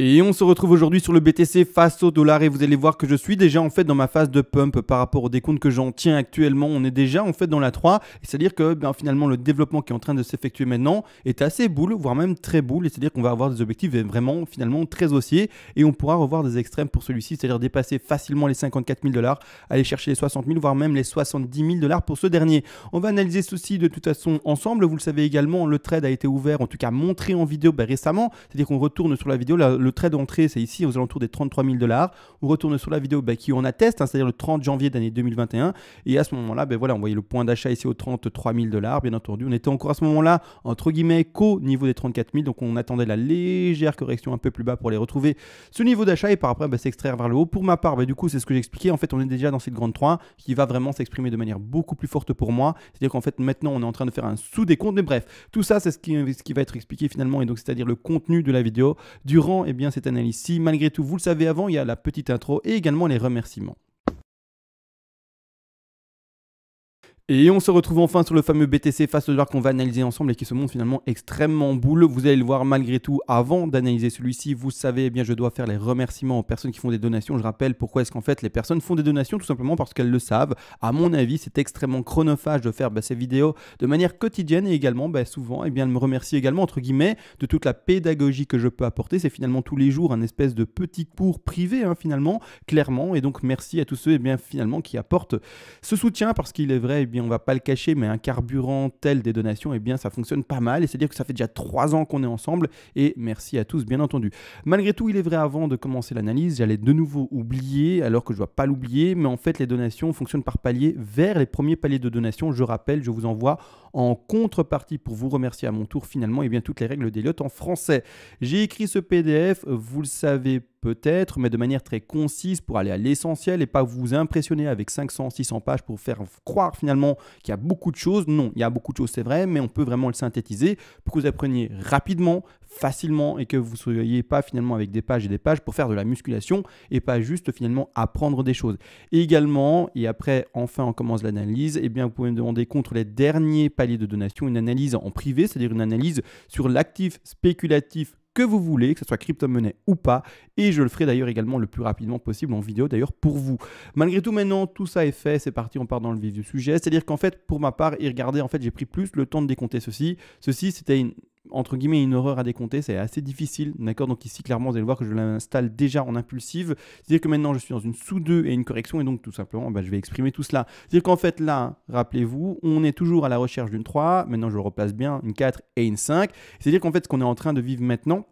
Et on se retrouve aujourd'hui sur le BTC face au dollar et vous allez voir que je suis déjà en fait dans ma phase de pump par rapport aux décompte que j'en tiens actuellement. On est déjà en fait dans la 3, c'est-à-dire que ben, finalement le développement qui est en train de s'effectuer maintenant est assez boule, voire même très boule, c'est-à-dire qu'on va avoir des objectifs eh, vraiment finalement très haussiers et on pourra revoir des extrêmes pour celui-ci, c'est-à-dire dépasser facilement les 54 000 dollars, aller chercher les 60 000 voire même les 70 000 dollars pour ce dernier. On va analyser ceci de toute façon ensemble. Vous le savez également, le trade a été ouvert, en tout cas montré en vidéo ben, récemment, c'est-à-dire qu'on retourne sur la vidéo. Là, le trait d'entrée, c'est ici, aux alentours des 33 000 dollars. On retourne sur la vidéo bah, qui on atteste, hein, c'est-à-dire le 30 janvier d'année 2021. Et à ce moment-là, bah, voilà, on voyait le point d'achat ici aux 33 000 dollars. Bien entendu, on était encore à ce moment-là, entre guillemets, qu'au niveau des 34 000. Donc on attendait la légère correction un peu plus bas pour les retrouver ce niveau d'achat et par après bah, s'extraire vers le haut. Pour ma part, du coup, c'est ce que j'expliquais. En fait, on est déjà dans cette grande 3 qui va vraiment s'exprimer de manière beaucoup plus forte pour moi. C'est-à-dire qu'en fait, maintenant, on est en train de faire un sous-décompte. Mais bref, tout ça, c'est ce qui, ce qui va être expliqué finalement. Et donc, c'est-à-dire le contenu de la vidéo durant eh bien cette analyse. Si malgré tout vous le savez avant, il y a la petite intro et également les remerciements. Et on se retrouve enfin sur le fameux BTC face dollar qu'on va analyser ensemble et qui se montre finalement extrêmement boule. Vous allez le voir malgré tout avant d'analyser celui-ci. Vous savez, eh bien, je dois faire les remerciements aux personnes qui font des donations. Je rappelle pourquoi est-ce qu'en fait les personnes font des donations tout simplement parce qu'elles le savent. À mon avis, c'est extrêmement chronophage de faire bah, ces vidéos de manière quotidienne et également bah, souvent, et eh bien, me remercier également entre guillemets de toute la pédagogie que je peux apporter. C'est finalement tous les jours un espèce de petit cours privé hein, finalement, clairement. Et donc merci à tous ceux et eh bien finalement qui apportent ce soutien parce qu'il est vrai on va pas le cacher, mais un carburant tel des donations, et eh bien, ça fonctionne pas mal. Et c'est-à-dire que ça fait déjà trois ans qu'on est ensemble. Et merci à tous, bien entendu. Malgré tout, il est vrai, avant de commencer l'analyse, j'allais de nouveau oublier, alors que je dois pas l'oublier, mais en fait, les donations fonctionnent par palier vers les premiers paliers de donations. Je rappelle, je vous envoie en contrepartie pour vous remercier à mon tour finalement, et eh bien, toutes les règles des en français. J'ai écrit ce PDF, vous le savez peut-être, mais de manière très concise pour aller à l'essentiel et pas vous impressionner avec 500, 600 pages pour faire croire finalement qu'il y a beaucoup de choses. Non, il y a beaucoup de choses, c'est vrai, mais on peut vraiment le synthétiser pour que vous appreniez rapidement, facilement et que vous ne soyez pas finalement avec des pages et des pages pour faire de la musculation et pas juste finalement apprendre des choses. également, et après enfin on commence l'analyse, et eh bien vous pouvez me demander contre les derniers paliers de donation une analyse en privé, c'est-à-dire une analyse sur l'actif spéculatif que vous voulez, que ce soit crypto-monnaie ou pas. Et je le ferai d'ailleurs également le plus rapidement possible en vidéo d'ailleurs pour vous. Malgré tout, maintenant, tout ça est fait. C'est parti, on part dans le vif du sujet. C'est-à-dire qu'en fait, pour ma part, et regardez, en fait, j'ai pris plus le temps de décompter ceci. Ceci, c'était une entre guillemets une horreur à décompter, c'est assez difficile, d'accord Donc ici clairement vous allez voir que je l'installe déjà en impulsive, c'est-à-dire que maintenant je suis dans une sous deux et une correction et donc tout simplement bah, je vais exprimer tout cela. C'est-à-dire qu'en fait là, rappelez-vous, on est toujours à la recherche d'une 3, maintenant je replace bien, une 4 et une 5, c'est-à-dire qu'en fait ce qu'on est en train de vivre maintenant,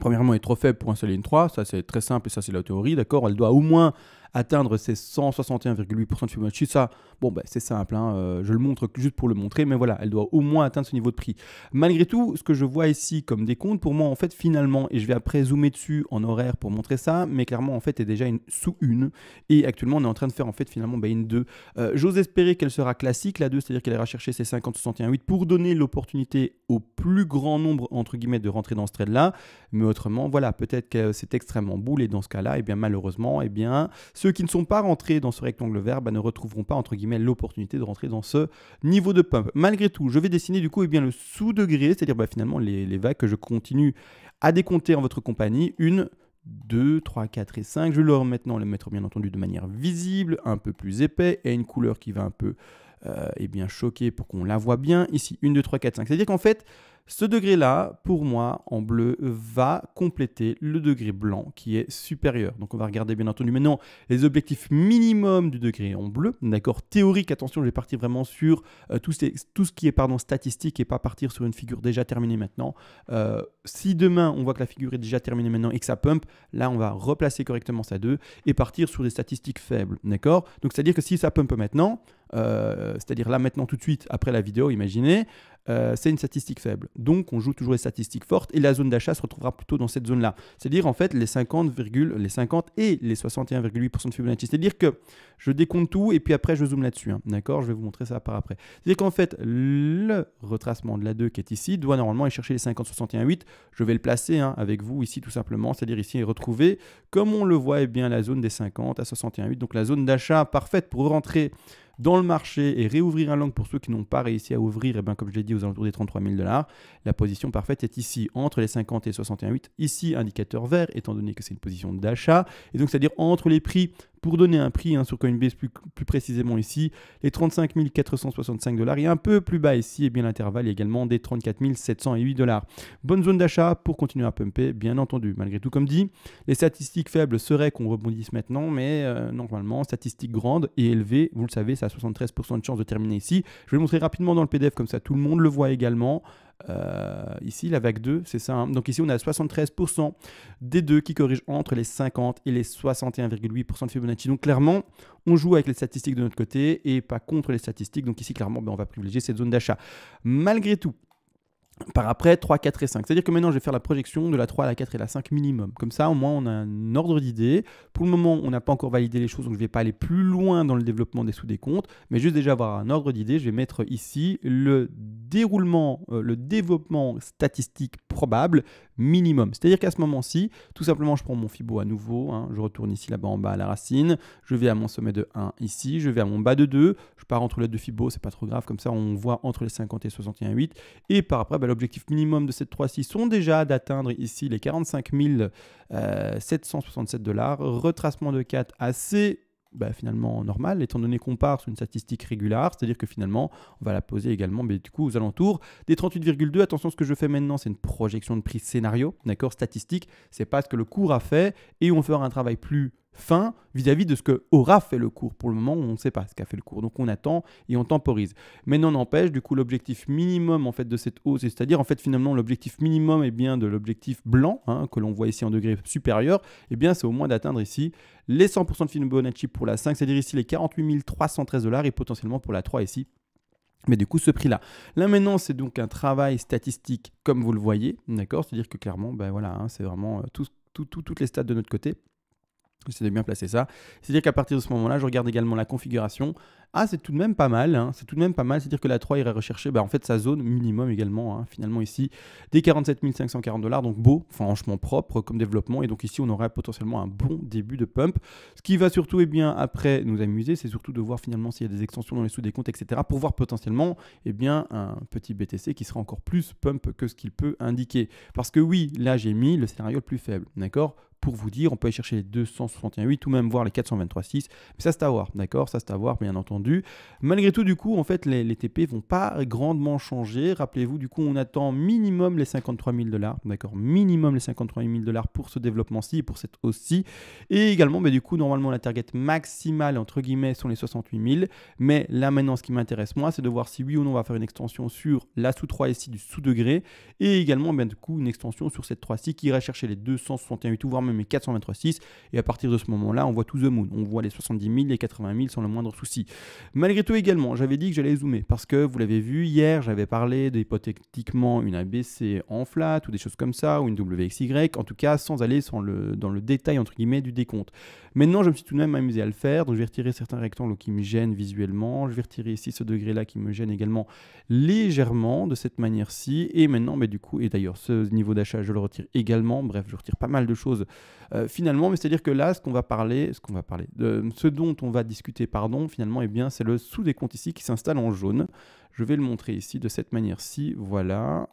Premièrement, est trop faible pour installer une 3, ça c'est très simple et ça c'est la théorie, d'accord Elle doit au moins atteindre ces 161,8% de Fibonacci, ça, bon, ben, c'est simple, hein, euh, je le montre juste pour le montrer, mais voilà, elle doit au moins atteindre ce niveau de prix. Malgré tout, ce que je vois ici comme des comptes, pour moi, en fait, finalement, et je vais après zoomer dessus en horaire pour montrer ça, mais clairement, en fait, est déjà une sous une, et actuellement, on est en train de faire, en fait, finalement, ben, une 2. Euh, j'ose espérer qu'elle sera classique, la 2, c'est-à-dire qu'elle ira chercher ses 50,61,8 pour donner l'opportunité au plus grand nombre, entre guillemets, de rentrer dans ce trade-là, mais autrement, voilà, peut-être que c'est extrêmement boule, et dans ce cas-là, et eh bien, malheureusement, et eh bien, ceux qui ne sont pas rentrés dans ce rectangle vert bah, ne retrouveront pas entre guillemets l'opportunité de rentrer dans ce niveau de pump. Malgré tout, je vais dessiner du coup eh bien, le sous-degré, c'est-à-dire bah, finalement les, vagues que je continue à décompter en votre compagnie. Une, deux, 3, 4 et 5. Je vais leur maintenant les mettre bien entendu de manière visible, un peu plus épais et une couleur qui va un peu euh, eh bien, choquer pour qu'on la voit bien. Ici, une, 2, trois, 4, 5. C'est-à-dire qu'en fait, ce degré-là, pour moi, en bleu, va compléter le degré blanc qui est supérieur. Donc on va regarder bien entendu maintenant les objectifs minimums du degré en bleu. D'accord, théorique, attention, je vais partir vraiment sur euh, tout, ce qui est pardon, statistique et pas partir sur une figure déjà terminée maintenant. Euh, si demain on voit que la figure est déjà terminée maintenant et que ça pump, là on va replacer correctement ça 2 et partir sur des statistiques faibles. D'accord Donc c'est-à-dire que si ça pump maintenant, euh, c'est-à-dire là maintenant tout de suite après la vidéo, imaginez, euh, c'est une statistique faible. Donc on joue toujours les statistiques fortes et la zone d'achat se retrouvera plutôt dans cette zone-là. C'est-à-dire en fait les 50, les 50 et les 61,8% de Fibonacci. C'est-à-dire que je décompte tout et puis après je zoome là-dessus. Hein. D'accord Je vais vous montrer ça par après. C'est-à-dire qu'en fait le retracement de la 2 qui est ici doit normalement aller chercher les 50, 61,8. Je vais le placer hein, avec vous ici tout simplement. C'est-à-dire ici et retrouver comme on le voit eh bien la zone des 50 à 61,8. Donc la zone d'achat parfaite pour rentrer dans le marché et réouvrir un langue pour ceux qui n'ont pas réussi à ouvrir, et eh comme je l'ai dit autour des 33 000 dollars. La position parfaite est ici, entre les 50 et 61,8. Ici, indicateur vert, étant donné que c'est une position d'achat. Et donc, c'est-à-dire entre les prix pour donner un prix hein, sur Coinbase plus, plus, précisément ici, les 35 465 dollars et un peu plus bas ici, et eh bien l'intervalle est également des 34 708 dollars. Bonne zone d'achat pour continuer à pumper, bien entendu. Malgré tout, comme dit, les statistiques faibles seraient qu'on rebondisse maintenant, mais euh, normalement, statistiques grandes et élevées, vous le savez, ça a 73% de chance de terminer ici. Je vais le montrer rapidement dans le PDF, comme ça tout le monde le voit également. Euh, ici, la vague 2, c'est ça. Hein. Donc ici, on a 73% des deux qui corrigent entre les 50 et les 61,8% de Fibonacci. Donc clairement, on joue avec les statistiques de notre côté et pas contre les statistiques. Donc ici, clairement, ben, on va privilégier cette zone d'achat. Malgré tout, par après 3, 4 et 5. C'est-à-dire que maintenant, je vais faire la projection de la 3 à la 4 et la 5 minimum. Comme ça, au moins, on a un ordre d'idée. Pour le moment, on n'a pas encore validé les choses, donc je ne vais pas aller plus loin dans le développement des sous-décomptes, mais juste déjà avoir un ordre d'idée. Je vais mettre ici le déroulement, euh, le développement statistique probable minimum. C'est-à-dire qu'à ce moment-ci, tout simplement, je prends mon Fibo à nouveau, hein, je retourne ici là-bas en bas à la racine, je vais à mon sommet de 1 ici, je vais à mon bas de 2, je pars entre les deux Fibo, c'est pas trop grave, comme ça on voit entre les 50 et 61,8. Et par après, bah, l'objectif minimum de cette 3-6 sont déjà d'atteindre ici les 45 767 euh, dollars, retracement de 4 assez bah, finalement normal, étant donné qu'on part sur une statistique régulière, c'est-à-dire que finalement, on va la poser également, mais du coup, aux alentours des 38,2. Attention, ce que je fais maintenant, c'est une projection de prix scénario, d'accord, statistique. C'est pas ce que le cours a fait, et on fera un travail plus fin vis-à-vis de ce que aura fait le cours. Pour le moment, on ne sait pas ce qu'a fait le cours, donc on attend et on temporise. Mais non n'empêche, du coup, l'objectif minimum en fait de cette hausse, c'est-à-dire en fait finalement l'objectif minimum est eh bien de l'objectif blanc hein, que l'on voit ici en degré supérieur, eh bien c'est au moins d'atteindre ici les 100% de Fibonacci pour la 5, c'est-à-dire ici les 48 313 dollars et potentiellement pour la 3 ici mais du coup, ce prix-là. Là maintenant, c'est donc un travail statistique, comme vous le voyez, d'accord C'est-à-dire que clairement, ben voilà, hein, c'est vraiment euh, toutes les stats de notre côté c'est de bien placer ça. C'est-à-dire qu'à partir de ce moment-là, je regarde également la configuration. Ah, c'est tout de même pas mal, hein. c'est tout de même pas mal. C'est-à-dire que la 3 irait rechercher bah, en fait, sa zone minimum également, hein. finalement ici, des 47 540 dollars, donc beau, franchement propre comme développement. Et donc ici, on aurait potentiellement un bon début de pump. Ce qui va surtout, eh bien, après nous amuser, c'est surtout de voir finalement s'il y a des extensions dans les sous des comptes, etc. pour voir potentiellement eh bien, un petit BTC qui sera encore plus pump que ce qu'il peut indiquer. Parce que oui, là, j'ai mis le scénario le plus faible, d'accord pour vous dire, on peut aller chercher les 261.8 ou même voir les 423.6, mais ça c'est à voir, d'accord Ça c'est à voir, bien entendu. Malgré tout, du coup, en fait, les, les TP vont pas grandement changer. Rappelez-vous, du coup, on attend minimum les 53 000 dollars, d'accord Minimum les 53 000 dollars pour ce développement-ci et pour cette hausse-ci. Et également, mais bah, du coup, normalement, la target maximale, entre guillemets, sont les 68 000. Mais là, maintenant, ce qui m'intéresse, moi, c'est de voir si oui ou non on va faire une extension sur la sous 3 ici du sous-degré et également, bien, bah, du coup, une extension sur cette 3 ci qui ira chercher les 268 ou voir mais 423,6. Et à partir de ce moment-là, on voit tout The Moon. On voit les 70 000, les 80 000 sans le moindre souci. Malgré tout également, j'avais dit que j'allais zoomer parce que vous l'avez vu hier, j'avais parlé hypothétiquement une ABC en flat ou des choses comme ça, ou une WXY, en tout cas sans aller le, dans le détail entre guillemets du décompte. Maintenant, je me suis tout de même amusé à le faire. Donc, je vais retirer certains rectangles qui me gênent visuellement. Je vais retirer ici ce degré-là qui me gêne également légèrement de cette manière-ci. Et maintenant, mais bah, du coup, et d'ailleurs, ce niveau d'achat, je le retire également. Bref, je retire pas mal de choses euh, finalement. Mais c'est-à-dire que là, ce qu'on va parler, ce qu'on va parler, ce dont on va discuter, pardon, finalement, et eh bien, c'est le sous-décompte ici qui s'installe en jaune. Je vais le montrer ici de cette manière-ci. Voilà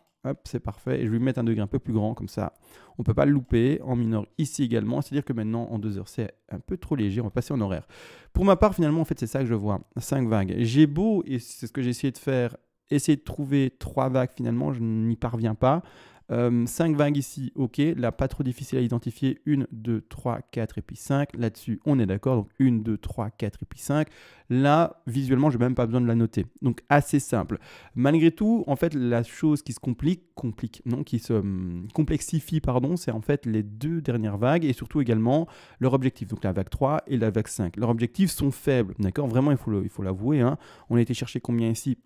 c'est parfait. Et je vais lui mettre un degré un peu plus grand, comme ça, on ne peut pas le louper. En mineur ici également. C'est-à-dire que maintenant, en 2 heures, c'est un peu trop léger. On va passer en horaire. Pour ma part, finalement, en fait, c'est ça que je vois. 5 vagues. J'ai beau, et c'est ce que j'ai essayé de faire, essayer de trouver 3 vagues, finalement, je n'y parviens pas. Euh, 5 vagues ici, ok. Là, pas trop difficile à identifier. 1, 2, 3, 4 et puis 5. Là-dessus, on est d'accord. Donc 1, 2, 3, 4 et puis 5. Là, visuellement, je n'ai même pas besoin de la noter. Donc assez simple. Malgré tout, en fait, la chose qui se complique, complique, non, qui se hum, complexifie, pardon, c'est en fait les deux dernières vagues et surtout également leur objectif. Donc la vague 3 et la vague 5. Leurs objectifs sont faibles, d'accord Vraiment, il faut l'avouer. Hein. On a été chercher combien ici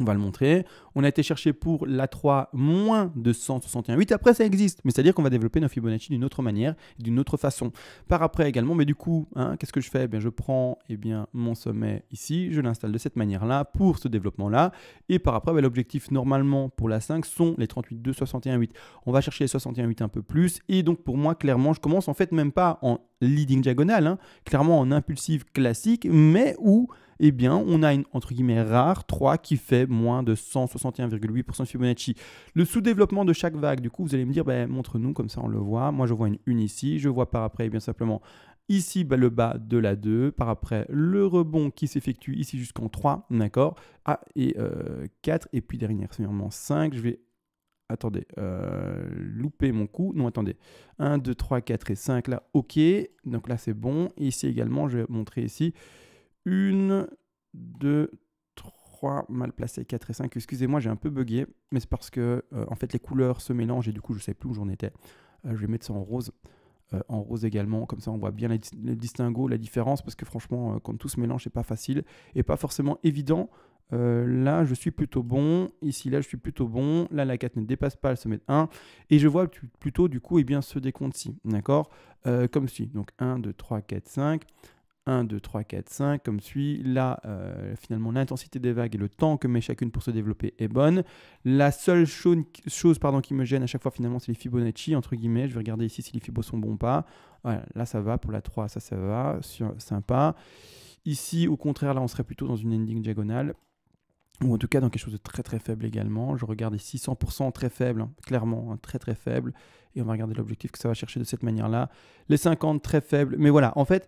on va le montrer. On a été chercher pour l'A3 moins de 161.8, Après, ça existe, mais c'est-à-dire qu'on va développer nos Fibonacci d'une autre manière, d'une autre façon. Par après également, mais du coup, hein, qu'est-ce que je fais eh bien, Je prends eh bien, mon sommet ici, je l'installe de cette manière-là pour ce développement-là. Et par après, bah, l'objectif normalement pour la 5 sont les 8. On va chercher les 61,8 un peu plus. Et donc, pour moi, clairement, je commence en fait même pas en leading diagonale, hein, clairement en impulsive classique, mais où eh bien, on a une entre guillemets rare 3 qui fait moins de 161,8% de Fibonacci. Le sous-développement de chaque vague, du coup, vous allez me dire, ben, montre-nous, comme ça on le voit. Moi, je vois une 1 ici, je vois par après, eh bien simplement, ici ben, le bas de la 2, par après le rebond qui s'effectue ici jusqu'en 3, d'accord Ah, et 4, euh, et puis dernière, c'est vraiment 5, je vais attendez, euh, louper mon coup. Non, attendez. 1, 2, 3, 4 et 5, là, OK. Donc là, c'est bon. Et ici également, je vais montrer ici. 1, 2, 3, mal placé, 4 et 5. Excusez-moi, j'ai un peu bugué, mais c'est parce que euh, en fait les couleurs se mélangent et du coup je ne sais plus où j'en étais. Euh, je vais mettre ça en rose. Euh, en rose également, comme ça on voit bien le distinguo, la différence, parce que franchement, quand tout se mélange, n'est pas facile et pas forcément évident. là, je suis plutôt bon. Ici, là, je suis plutôt bon. Là, la 4 ne dépasse pas, elle se met 1. Et je vois plutôt, du coup, et eh bien, ce décompte-ci. D'accord Comme si. Donc, 1, 2, 3, 4, 5. 1, 2, 3, 4, 5, comme celui Là, euh, finalement, l'intensité des vagues et le temps que met chacune pour se développer est bonne. La seule chose, pardon, qui me gêne à chaque fois, finalement, c'est les Fibonacci, entre guillemets. Je vais regarder ici si les fibos sont bons ou pas. Voilà, là, ça va. Pour la 3, ça, ça va. Sur, sympa. Ici, au contraire, là, on serait plutôt dans une ending diagonale. Ou en tout cas dans quelque chose de très très faible également. Je regarde ici 100% très faible, hein. clairement, hein, très très faible. Et on va regarder l'objectif que ça va chercher de cette manière-là. Les 50 très faible. Mais voilà, en fait,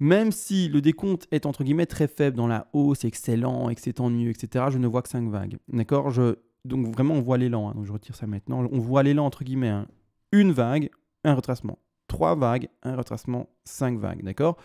même si le décompte est entre guillemets très faible dans la hausse, excellent, et que c'est tant etc., je ne vois que 5 vagues. D'accord Donc vraiment, on voit l'élan. Hein, donc je retire ça maintenant. On voit l'élan entre guillemets. Hein. Une vague, un retracement. Trois vagues, un retracement. Cinq vagues. D'accord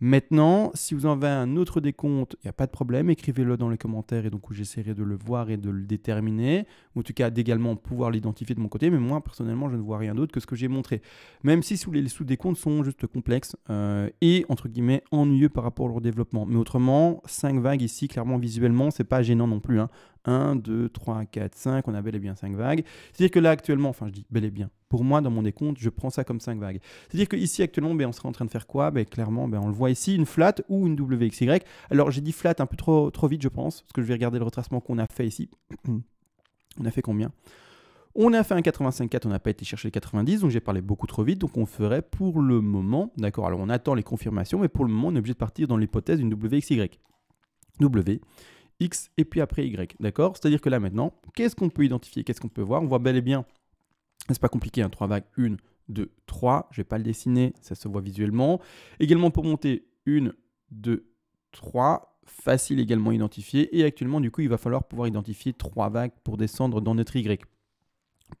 Maintenant, si vous en avez un autre décompte, il n'y a pas de problème, écrivez-le dans les commentaires et donc j'essaierai de le voir et de le déterminer, ou en tout cas d'également pouvoir l'identifier de mon côté, mais moi personnellement je ne vois rien d'autre que ce que j'ai montré. Même si les sous-décomptes sont juste complexes euh, et entre guillemets ennuyeux par rapport au développement. Mais autrement, 5 vagues ici, clairement visuellement, c'est pas gênant non plus. Hein. Un, 1, 2, 3, 4, 5, on a bel et bien 5 vagues. C'est-à-dire que là actuellement, enfin je dis bel et bien, pour moi, dans mon décompte, je prends ça comme 5 vagues. C'est-à-dire qu'ici, actuellement, ben, on serait en train de faire quoi ben, Clairement, ben, on le voit ici, une flat ou une WXY. Alors, j'ai dit flat un peu trop, trop vite, je pense, parce que je vais regarder le retracement qu'on a fait ici. on a fait combien on a fait un 85.4, on n'a pas été chercher le 90, donc j'ai parlé beaucoup trop vite, donc on ferait pour le moment, d'accord, alors on attend les confirmations, mais pour le moment on est obligé de partir dans l'hypothèse d'une WXY. W, X et puis après Y, d'accord C'est-à-dire que là maintenant, qu'est-ce qu'on peut identifier, qu'est-ce qu'on peut voir On voit bel et bien c'est pas compliqué, un hein. 3 vagues, 1, 2, 3. Je vais pas le dessiner, ça se voit visuellement. Également pour monter, 1, 2, 3 facile également à identifier. Et actuellement, du coup, il va falloir pouvoir identifier trois vagues pour descendre dans notre Y.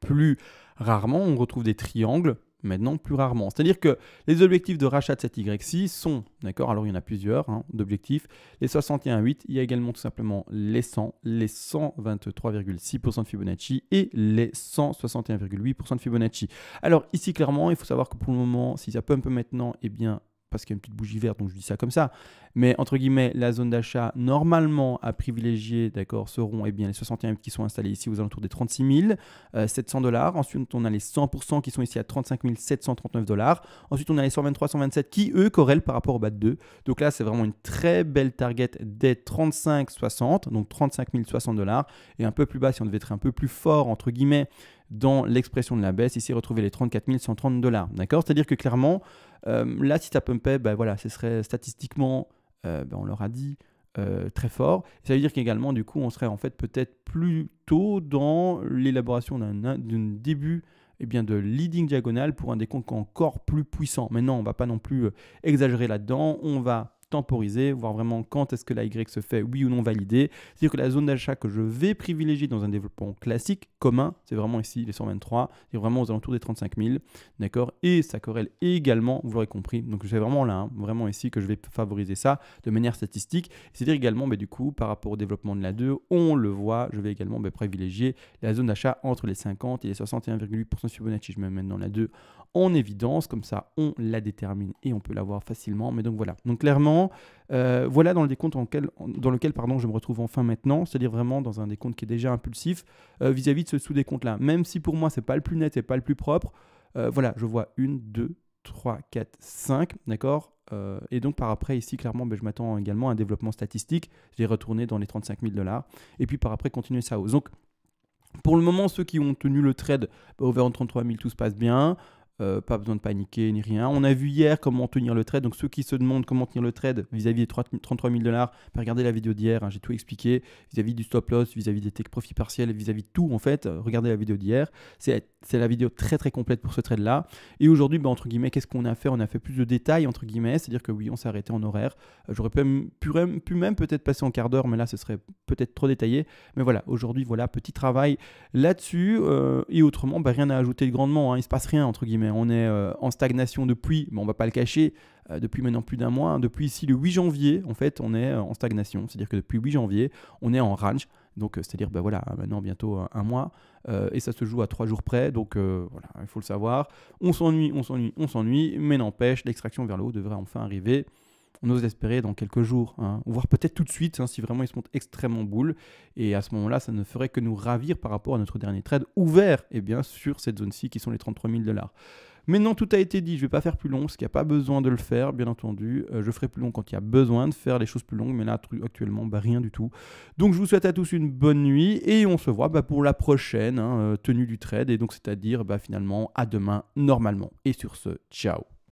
Plus rarement, on retrouve des triangles maintenant plus rarement. C'est-à-dire que les objectifs de rachat de cette Y6 sont, d'accord, alors il y en a plusieurs hein, d'objectifs, les 61,8, il y a également tout simplement les 100, les 123,6% de Fibonacci et les 161,8% de Fibonacci. Alors ici, clairement, il faut savoir que pour le moment, si ça peu maintenant, eh bien, parce qu'il y a une petite bougie verte, donc je dis ça comme ça. Mais entre guillemets, la zone d'achat normalement à privilégier, d'accord, seront eh bien, les 61 qui sont installés ici aux alentours des 36 700 euh, dollars. Ensuite, on a les 100% qui sont ici à 35 739 dollars. Ensuite, on a les 123, 127 qui, eux, corrèlent par rapport au BAT 2. Donc là, c'est vraiment une très belle target des 35, 60, donc 35 060 dollars. Et un peu plus bas, si on devait être un peu plus fort, entre guillemets, dans l'expression de la baisse, ici retrouver les 34 130 dollars. D'accord C'est-à-dire que clairement, euh, là, si tu as ben voilà, ce serait statistiquement, euh, ben on leur a dit, euh, très fort. Ça veut dire qu'également, du coup, on serait en fait peut-être plus tôt dans l'élaboration d'un début eh bien, de leading diagonal pour un décompte encore plus puissant. Maintenant, on ne va pas non plus exagérer là-dedans. On va temporiser, voir vraiment quand est-ce que la Y se fait oui ou non validée. C'est-à-dire que la zone d'achat que je vais privilégier dans un développement classique, commun, c'est vraiment ici les 123, c'est vraiment aux alentours des 35 000, d'accord Et ça corrèle également, vous l'aurez compris, donc c'est vraiment là, hein, vraiment ici que je vais favoriser ça de manière statistique. C'est-à-dire également, mais bah, du coup, par rapport au développement de la 2, on le voit, je vais également bah, privilégier la zone d'achat entre les 50 et les 61,8% Fibonacci. Je mets maintenant la 2 en évidence, comme ça on la détermine et on peut la voir facilement. Mais donc voilà. Donc clairement, euh, voilà dans le décompte en quel, dans lequel pardon, je me retrouve enfin maintenant, c'est-à-dire vraiment dans un décompte qui est déjà impulsif euh, vis-à-vis de ce sous-décompte-là. Même si pour moi c'est pas le plus net et pas le plus propre, euh, voilà, je vois une, deux, trois, quatre, 5, d'accord Et donc par après, ici, clairement, ben, je m'attends également à un développement statistique. Je vais retourner dans les 35 000 dollars. Et puis par après, continuer sa hausse. Donc pour le moment, ceux qui ont tenu le trade au 33 000, tout se passe bien. Euh, pas besoin de paniquer ni rien. On a vu hier comment tenir le trade. Donc ceux qui se demandent comment tenir le trade vis-à-vis des 33 000 dollars, bah, regardez la vidéo d'hier, hein, j'ai tout expliqué. Vis-à-vis du stop loss, vis-à-vis des tech profits partiels, vis-à-vis de tout en fait, euh, regardez la vidéo d'hier. C'est, la vidéo très très complète pour ce trade là. Et aujourd'hui, bah, entre guillemets, qu'est-ce qu'on a fait On a fait plus de détails entre guillemets, c'est-à-dire que oui, on s'est arrêté en horaire. Euh, j'aurais pu, pu même peut-être passer en quart d'heure, mais là ce serait peut-être trop détaillé. Mais voilà, aujourd'hui, voilà, petit travail là-dessus. et autrement, bah, rien à ajouter grandement, hein. il se passe rien entre guillemets mais on est euh, en stagnation depuis, mais on va pas le cacher, euh, depuis maintenant plus d'un mois, hein, depuis ici le 8 janvier, en fait, on est euh, en stagnation. C'est-à-dire que depuis 8 janvier, on est en range. Donc, c'est-à-dire, ben voilà, hein, maintenant bientôt un, mois, et ça se joue à trois jours près, donc voilà, il faut le savoir. On s'ennuie, on s'ennuie, on s'ennuie, mais n'empêche, l'extraction vers le haut devrait enfin arriver on ose espérer dans quelques jours, hein. voire peut-être tout de suite hein, si vraiment ils se monte extrêmement boule. Et à ce moment-là, ça ne ferait que nous ravir par rapport à notre dernier trade ouvert, et eh bien sur cette zone-ci qui sont les 33 000 dollars. Maintenant, tout a été dit, je ne vais pas faire plus long, parce qu'il n'y a pas besoin de le faire, bien entendu. Euh, je ferai plus long quand il y a besoin de faire les choses plus longues, mais là, actuellement, bah, rien du tout. Donc, je vous souhaite à tous une bonne nuit, et on se voit bah, pour la prochaine hein, euh, tenue du trade, et donc c'est-à-dire bah, finalement à demain, normalement. Et sur ce, ciao